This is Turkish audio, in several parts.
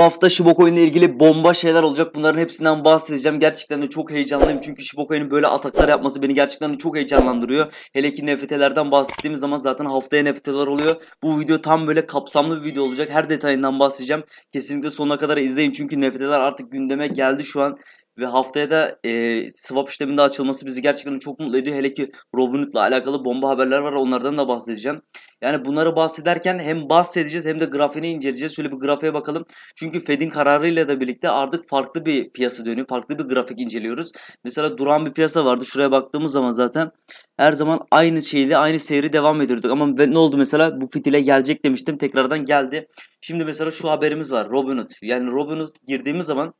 Bu hafta Shiboko ile ilgili bomba şeyler olacak. Bunların hepsinden bahsedeceğim. Gerçekten de çok heyecanlıyım. Çünkü Shiboko'nun böyle ataklar yapması beni gerçekten de çok heyecanlandırıyor. Hele ki NFT'lerden bahsettiğimiz zaman zaten haftaya NFT'ler oluyor. Bu video tam böyle kapsamlı bir video olacak. Her detayından bahsedeceğim. Kesinlikle sonuna kadar izleyin. Çünkü NFT'ler artık gündeme geldi şu an. Ve haftaya da e, swap işleminde açılması bizi gerçekten çok mutlu ediyor. Hele ki Robinhood'la alakalı bomba haberler var. Onlardan da bahsedeceğim. Yani bunları bahsederken hem bahsedeceğiz hem de grafiğini inceleyeceğiz. Şöyle bir grafiğe bakalım. Çünkü Fed'in kararıyla da birlikte artık farklı bir piyasa dönüyor. Farklı bir grafik inceliyoruz. Mesela duran bir piyasa vardı. Şuraya baktığımız zaman zaten her zaman aynı şeyle aynı seyri devam ediyorduk. Ama ne oldu mesela? Bu fitile gelecek demiştim. Tekrardan geldi. Şimdi mesela şu haberimiz var. Robinhood. Yani Robinhood girdiğimiz zaman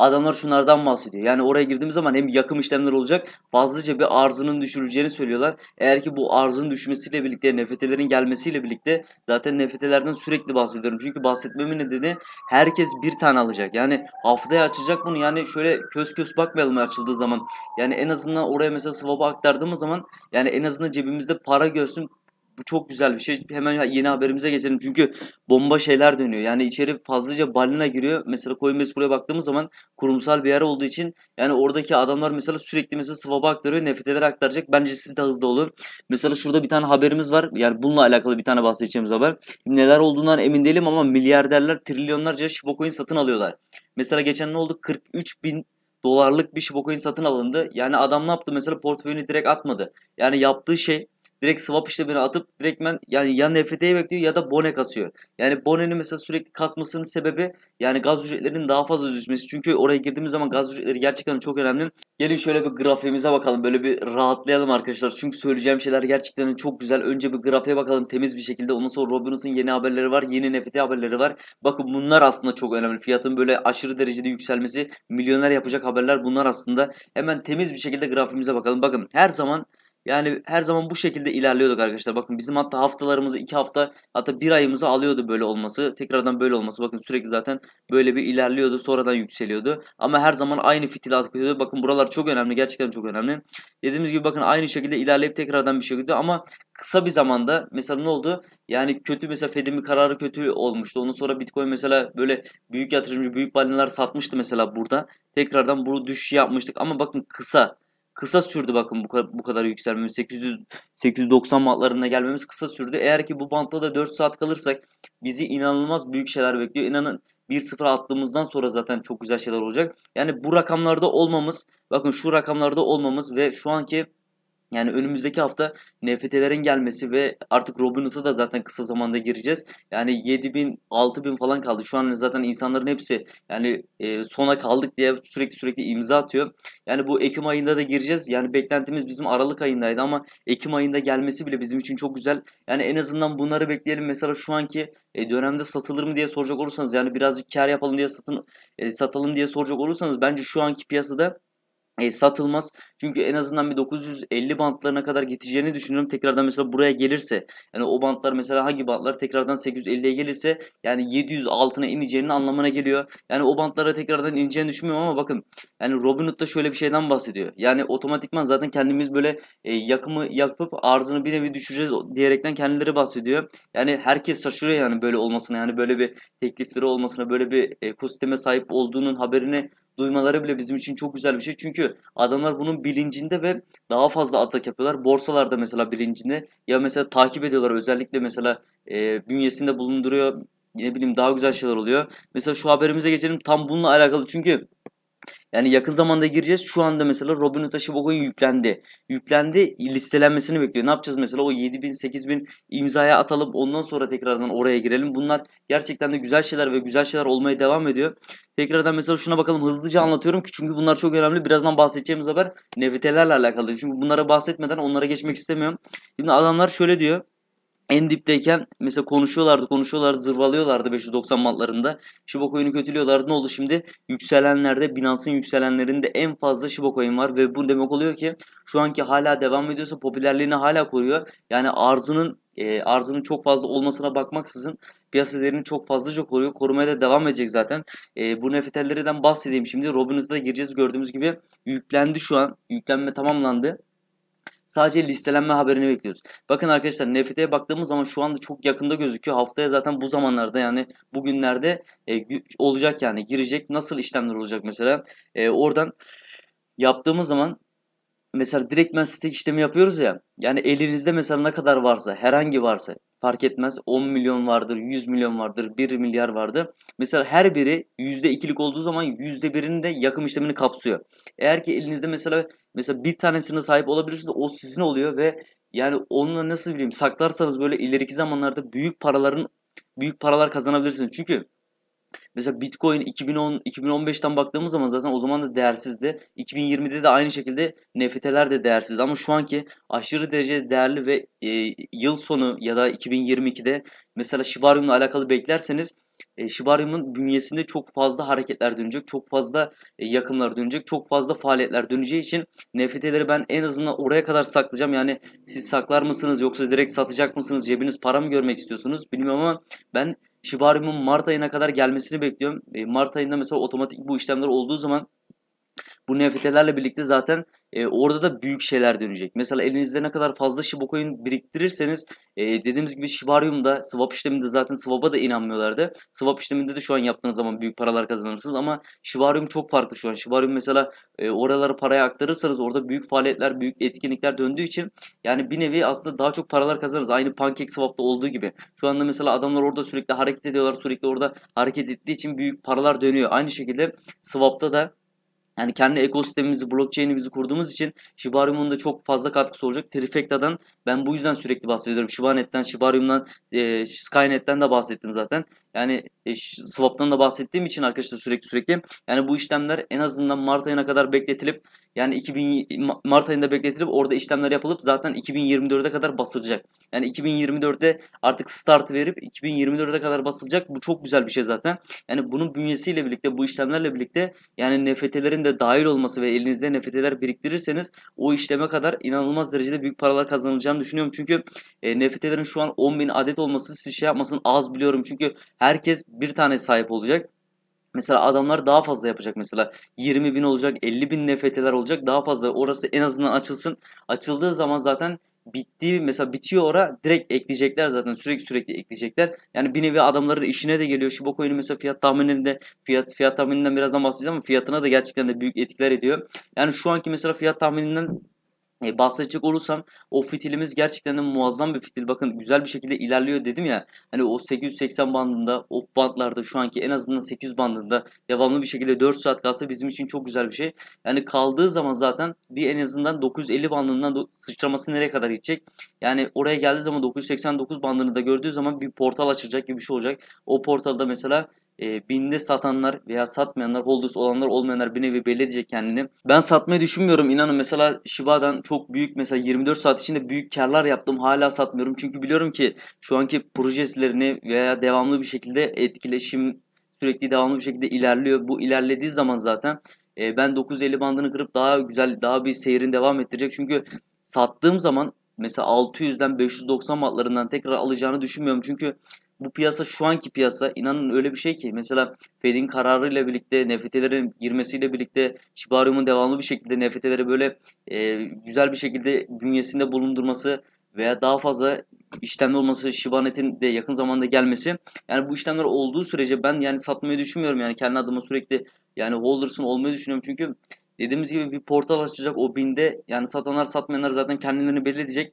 adamlar şunlardan bahsediyor. Yani oraya girdiğimiz zaman hem yakım işlemler olacak fazlaca bir arzının düşüreceğini söylüyorlar. Eğer ki bu arzın düşmesiyle birlikte nefetelerin gelmesiyle birlikte zaten nefetelerden sürekli bahsediyorum. Çünkü bahsetmemin nedeni herkes bir tane alacak. Yani haftaya açacak bunu yani şöyle köz köz bakmayalım açıldığı zaman. Yani en azından oraya mesela swap'a aktardığımız zaman yani en azından cebimizde para görsün bu çok güzel bir şey. Hemen yeni haberimize geçelim. Çünkü bomba şeyler dönüyor. Yani içeri fazlaca balina giriyor. Mesela Coinbase buraya baktığımız zaman kurumsal bir yer olduğu için yani oradaki adamlar mesela sürekli mesela swap'a aktarıyor. Nefret eder aktaracak. Bence siz de hızlı olun. Mesela şurada bir tane haberimiz var. Yani bununla alakalı bir tane bahsedeceğimiz haber. Neler olduğundan emin değilim ama milyarderler trilyonlarca Shiba Coin satın alıyorlar. Mesela geçen ne oldu? 43 bin dolarlık bir Shiba Coin satın alındı. Yani adam ne yaptı? Mesela portföyünü direkt atmadı. Yani yaptığı şey Direkt swap işlemini atıp direkt direktmen yani ya NFT'yi bekliyor ya da bone kasıyor. Yani bone'nin mesela sürekli kasmasının sebebi yani gaz ücretlerinin daha fazla düşmesi. Çünkü oraya girdiğimiz zaman gaz ücretleri gerçekten çok önemli. Gelin şöyle bir grafiğimize bakalım. Böyle bir rahatlayalım arkadaşlar. Çünkü söyleyeceğim şeyler gerçekten çok güzel. Önce bir grafiğe bakalım temiz bir şekilde. Ondan sonra Robinhood'un yeni haberleri var. Yeni NFT haberleri var. Bakın bunlar aslında çok önemli. Fiyatın böyle aşırı derecede yükselmesi milyoner yapacak haberler bunlar aslında. Hemen temiz bir şekilde grafiğimize bakalım. Bakın her zaman yani her zaman bu şekilde ilerliyorduk arkadaşlar. Bakın bizim hatta haftalarımızı iki hafta hatta bir ayımızı alıyordu böyle olması. Tekrardan böyle olması. Bakın sürekli zaten böyle bir ilerliyordu. Sonradan yükseliyordu. Ama her zaman aynı fitil atıyordu. Bakın buralar çok önemli. Gerçekten çok önemli. Dediğimiz gibi bakın aynı şekilde ilerleyip tekrardan bir şey gidiyor. Ama kısa bir zamanda mesela ne oldu? Yani kötü mesela Fed'in bir kararı kötü olmuştu. Ondan sonra Bitcoin mesela böyle büyük yatırımcı, büyük balinalar satmıştı mesela burada. Tekrardan bu düşüş yapmıştık. Ama bakın kısa kısa sürdü bakın bu kadar, bu kadar yükselmemiz. 800 890 wattlarına gelmemiz kısa sürdü. Eğer ki bu bantta da 4 saat kalırsak bizi inanılmaz büyük şeyler bekliyor. İnanın 1-0 attığımızdan sonra zaten çok güzel şeyler olacak. Yani bu rakamlarda olmamız, bakın şu rakamlarda olmamız ve şu anki yani önümüzdeki hafta NFT'lerin gelmesi ve artık Robinhood'a da zaten kısa zamanda gireceğiz. Yani 7 bin, 6 bin falan kaldı. Şu an zaten insanların hepsi yani e, sona kaldık diye sürekli sürekli imza atıyor. Yani bu Ekim ayında da gireceğiz. Yani beklentimiz bizim Aralık ayındaydı ama Ekim ayında gelmesi bile bizim için çok güzel. Yani en azından bunları bekleyelim. Mesela şu anki e, dönemde satılır mı diye soracak olursanız yani birazcık kar yapalım diye satın e, satalım diye soracak olursanız bence şu anki piyasada e, satılmaz. Çünkü en azından bir 950 bantlarına kadar geçeceğini düşünüyorum. Tekrardan mesela buraya gelirse yani o bantlar mesela hangi bantlar tekrardan 850'ye gelirse yani 700 altına ineceğinin anlamına geliyor. Yani o bantlara tekrardan ineceğini düşünmüyorum ama bakın yani Robinhood da şöyle bir şeyden bahsediyor. Yani otomatikman zaten kendimiz böyle e, yakımı yapıp arzını bir nevi düşeceğiz diyerekten kendileri bahsediyor. Yani herkes şaşırıyor yani böyle olmasına yani böyle bir teklifleri olmasına böyle bir ekosisteme sahip olduğunun haberini duymaları bile bizim için çok güzel bir şey. Çünkü adamlar bunun bilincinde ve daha fazla atak yapıyorlar. Borsalarda mesela bilincinde ya mesela takip ediyorlar özellikle mesela e, bünyesinde bulunduruyor. Ne bileyim daha güzel şeyler oluyor. Mesela şu haberimize geçelim tam bununla alakalı çünkü yani yakın zamanda gireceğiz. Şu anda mesela Robinhood Ashibogon yüklendi. Yüklendi listelenmesini bekliyor. Ne yapacağız mesela o 7000 8000 imzaya atalım ondan sonra tekrardan oraya girelim. Bunlar gerçekten de güzel şeyler ve güzel şeyler olmaya devam ediyor. Tekrardan mesela şuna bakalım hızlıca anlatıyorum ki çünkü bunlar çok önemli. Birazdan bahsedeceğimiz haber NFT'lerle alakalı. Çünkü bunlara bahsetmeden onlara geçmek istemiyorum. Şimdi adamlar şöyle diyor en dipteyken mesela konuşuyorlardı konuşuyorlardı zırvalıyorlardı 590 matlarında. Shiba coin'i kötülüyorlardı. Ne oldu şimdi? Yükselenlerde Binance'ın yükselenlerinde en fazla Shiba coin var ve bu demek oluyor ki şu anki hala devam ediyorsa popülerliğini hala koruyor. Yani arzının e, arzının çok fazla olmasına bakmaksızın piyasa değerini çok fazlaca koruyor. Korumaya da devam edecek zaten. E, bu nefetellerden bahsedeyim şimdi. Robinhood'a da gireceğiz. Gördüğümüz gibi yüklendi şu an. Yüklenme tamamlandı. Sadece listelenme haberini bekliyoruz. Bakın arkadaşlar NFT'ye baktığımız zaman şu anda çok yakında gözüküyor. Haftaya zaten bu zamanlarda yani bugünlerde e, olacak yani girecek. Nasıl işlemler olacak mesela? E, oradan yaptığımız zaman mesela direktmen stack işlemi yapıyoruz ya. Yani elinizde mesela ne kadar varsa herhangi varsa fark etmez 10 milyon vardır, 100 milyon vardır, 1 milyar vardır. Mesela her biri %2'lik olduğu zaman %1'ini de yakım işlemini kapsıyor. Eğer ki elinizde mesela mesela bir tanesine sahip olabilirsiniz o sizin oluyor ve yani onunla nasıl bileyim saklarsanız böyle ileriki zamanlarda büyük paraların büyük paralar kazanabilirsiniz. Çünkü Mesela Bitcoin 2010 2015'ten baktığımız zaman zaten o zaman da değersizdi. 2020'de de aynı şekilde NFT'ler de değersizdi ama şu anki aşırı derece değerli ve e, yıl sonu ya da 2022'de mesela Shibarium'la alakalı beklerseniz e, Shibarium'un bünyesinde çok fazla hareketler dönecek, çok fazla e, yakımlar dönecek, çok fazla faaliyetler döneceği için NFT'leri ben en azından oraya kadar saklayacağım. Yani siz saklar mısınız yoksa direkt satacak mısınız, cebiniz para mı görmek istiyorsunuz bilmiyorum ama ben Shibarium'un Mart ayına kadar gelmesini bekliyorum. E, Mart ayında mesela otomatik bu işlemler olduğu zaman bu NFT'lerle birlikte zaten e, orada da büyük şeyler dönecek. Mesela elinizde ne kadar fazla Shiba Coin biriktirirseniz e, dediğimiz gibi Shibarium'da swap işleminde zaten swap'a da inanmıyorlardı. Swap işleminde de şu an yaptığınız zaman büyük paralar kazanırsınız ama Shibarium çok farklı şu an. Shibarium mesela e, oralara paraya aktarırsanız orada büyük faaliyetler, büyük etkinlikler döndüğü için yani bir nevi aslında daha çok paralar kazanırız. Aynı Pancake Swap'ta olduğu gibi. Şu anda mesela adamlar orada sürekli hareket ediyorlar. Sürekli orada hareket ettiği için büyük paralar dönüyor. Aynı şekilde Swap'ta da yani kendi ekosistemimizi, blockchain'imizi kurduğumuz için Shibarium'un da çok fazla katkısı olacak. Trifecta'dan ben bu yüzden sürekli bahsediyorum. Shibanet'ten, Shibarium'dan, e, Skynet'ten de bahsettim zaten. Yani e, swap'tan da bahsettiğim için arkadaşlar sürekli sürekli. Yani bu işlemler en azından Mart ayına kadar bekletilip yani 2000 Mart ayında bekletilip orada işlemler yapılıp zaten 2024'e kadar basılacak. Yani 2024'te artık start verip 2024'e kadar basılacak. Bu çok güzel bir şey zaten. Yani bunun bünyesiyle birlikte bu işlemlerle birlikte yani NFT'lerin de dahil olması ve elinizde NFT'ler biriktirirseniz o işleme kadar inanılmaz derecede büyük paralar kazanılacağını düşünüyorum. Çünkü e, NFT'lerin şu an 10.000 adet olması siz şey yapmasın az biliyorum. Çünkü herkes bir tane sahip olacak. Mesela adamlar daha fazla yapacak mesela 20 bin olacak 50 bin NFT'ler olacak daha fazla orası en azından açılsın açıldığı zaman zaten bittiği mesela bitiyor ora direkt ekleyecekler zaten sürekli sürekli ekleyecekler. Yani bir nevi adamların işine de geliyor. Shiba Coin'in mesela fiyat tahmininde fiyat fiyat tahmininden birazdan bahsedeceğim ama fiyatına da gerçekten de büyük etkiler ediyor. Yani şu anki mesela fiyat tahmininden e, bahsedecek olursam o fitilimiz gerçekten de muazzam bir fitil. Bakın güzel bir şekilde ilerliyor dedim ya. Hani o 880 bandında off bandlarda şu anki en azından 800 bandında devamlı bir şekilde 4 saat kalsa bizim için çok güzel bir şey. Yani kaldığı zaman zaten bir en azından 950 bandından sıçraması nereye kadar gidecek? Yani oraya geldiği zaman 989 bandını da gördüğü zaman bir portal açacak gibi bir şey olacak. O portalda mesela e, binde satanlar veya satmayanlar, holders olanlar olmayanlar bir nevi belli edecek kendini. Ben satmayı düşünmüyorum inanın. Mesela Shiba'dan çok büyük mesela 24 saat içinde büyük karlar yaptım. Hala satmıyorum. Çünkü biliyorum ki şu anki projesilerini veya devamlı bir şekilde etkileşim sürekli devamlı bir şekilde ilerliyor. Bu ilerlediği zaman zaten e, ben 950 bandını kırıp daha güzel daha bir seyrin devam ettirecek. Çünkü sattığım zaman mesela 600'den 590 matlarından tekrar alacağını düşünmüyorum. Çünkü bu piyasa şu anki piyasa inanın öyle bir şey ki mesela Fed'in kararıyla birlikte NFT'lerin girmesiyle birlikte Shibarium'un devamlı bir şekilde NFT'leri böyle e, güzel bir şekilde bünyesinde bulundurması veya daha fazla işlemli olması, Shibanet'in de yakın zamanda gelmesi. Yani bu işlemler olduğu sürece ben yani satmayı düşünmüyorum. Yani kendi adıma sürekli yani holders'ın olmayı düşünüyorum. Çünkü dediğimiz gibi bir portal açacak o binde yani satanlar satmayanlar zaten kendilerini belirleyecek.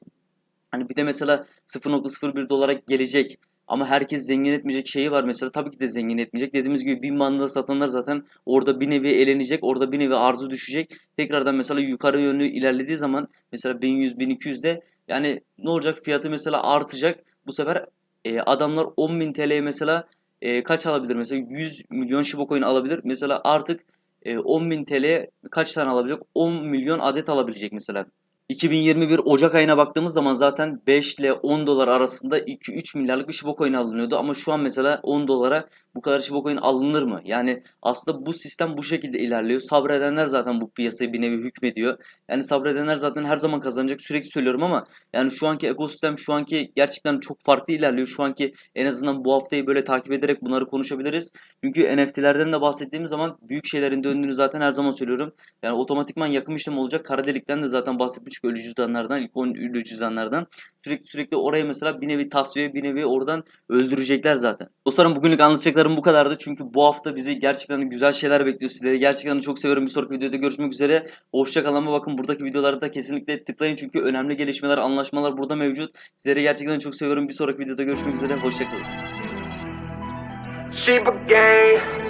Hani bir de mesela 0.01 dolara gelecek. Ama herkes zengin etmeyecek şeyi var mesela. Tabii ki de zengin etmeyecek. Dediğimiz gibi bin bandında satanlar zaten orada bir nevi elenecek. Orada bir nevi arzu düşecek. Tekrardan mesela yukarı yönlü ilerlediği zaman mesela 1100-1200'de yani ne olacak? Fiyatı mesela artacak. Bu sefer e, adamlar 10.000 TL'ye mesela e, kaç alabilir? Mesela 100 milyon Shiba coin alabilir. Mesela artık e, 10.000 TL'ye kaç tane alabilecek? 10 milyon adet alabilecek mesela. 2021 Ocak ayına baktığımız zaman zaten 5 ile 10 dolar arasında 2-3 milyarlık bir Coin alınıyordu. Ama şu an mesela 10 dolara bu kadar Coin alınır mı? Yani aslında bu sistem bu şekilde ilerliyor. Sabredenler zaten bu piyasayı bir nevi hükmediyor. Yani sabredenler zaten her zaman kazanacak sürekli söylüyorum ama yani şu anki ekosistem şu anki gerçekten çok farklı ilerliyor. Şu anki en azından bu haftayı böyle takip ederek bunları konuşabiliriz. Çünkü NFT'lerden de bahsettiğimiz zaman büyük şeylerin döndüğünü zaten her zaman söylüyorum. Yani otomatikman yakın işlem olacak. Kara delikten de zaten bahsetmiş küçük ölü cüzdanlardan, ilk 10 ölü cüzdanlardan sürekli sürekli oraya mesela bir nevi tasfiye bir nevi oradan öldürecekler zaten. Dostlarım bugünlük anlatacaklarım bu kadardı. Çünkü bu hafta bizi gerçekten güzel şeyler bekliyor. Sizleri gerçekten çok seviyorum. Bir sonraki videoda görüşmek üzere. Hoşçakalın ama bakın buradaki videolarda kesinlikle tıklayın. Çünkü önemli gelişmeler, anlaşmalar burada mevcut. Sizleri gerçekten çok seviyorum. Bir sonraki videoda görüşmek üzere. Hoşçakalın. She